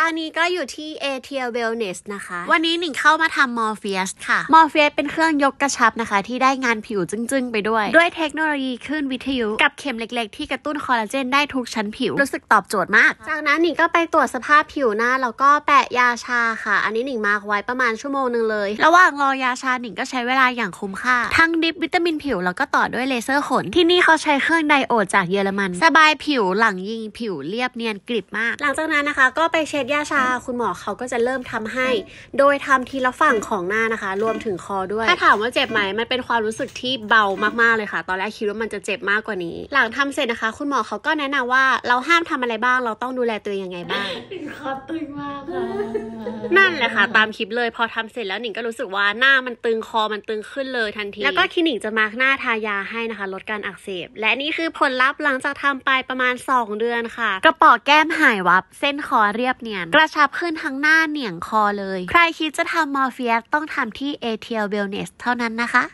ตอนนี้ก็อยู่ที่ a t l Wellness นะคะ วันนี้หนิงเข้ามาทำ Morpheus ค่ะ Morpheus เป็นเครื่องยกกระชับนะคะ ที่ได้งานผิวจึ้งๆ ไปด้วย ด้วยเทคโนโลยีคลื่นวิทยุ กับเข็มเล็กๆ ที่กระตุ้นคอลลาเจนได้ทุกชั้นผิว รู้สึกตอบโจทย์มาก จากนั้นหนิงก็ไปตรวจสภาพผิวหน้า แล้วก็แปะยาชาค่ะ อันนี้หนิงมาไว้ประมาณชั่วโมงนึงเลยระหว่างรอยาชาหนิงก็ใช้เวลาอย่างคุ้มค่าทั้งดิฟวิตามินผิวแล้วก็ต่อด้วยเลเซอร์ขนที่นี่เขาใช้เครื่องไดโอดจากเยอรมัน สบายผิวหลังยิงผิวเรียบเนียนกริบมาก หลังจากนั้นนะคะก็ไปเช็ดยาชา คุณหมอเขาก็จะเริ่มทำให้ โดยทำทีละฝั่งของหน้านะคะ รวมถึงคอด้วย ถ้าถามว่าเจ็บไหมมันเป็นความรู้สึกที่เบามากๆ เลยค่ะ ตอนแรกคิดว่ามันจะเจ็บมากกว่านี้ หลังทำเสร็จนะคะ คุณหมอเขาก็แนะนำว่าเราห้ามทำอะไรบ้าง เราต้องดูแลตัวยังไงบ้างครคอตึงมากค่ะนั่นแหละค่ะ ตามคลิปเลยพอทำเสร็จแล้วหนิงก็รู้สึกว่าหน้ามันตึงคอมันตึงขึ้นเลยทันที แล้วก็คลินิกจะมาหน้าทายาให้นะคะ ลดการอักเสบ และนี่คือผลลัพธ์หลังจากทำไปประมาณ 2 เดือนค่ะ กระป๋อแก้มหายวับเส้นคอเรียบเนียน กระชับขึ้นทั้งหน้าเหนียงคอเลย ใครคิดจะทำมอร์เฟียต้องทำที่เอเทียลเบลเนสเท่านั้นนะคะ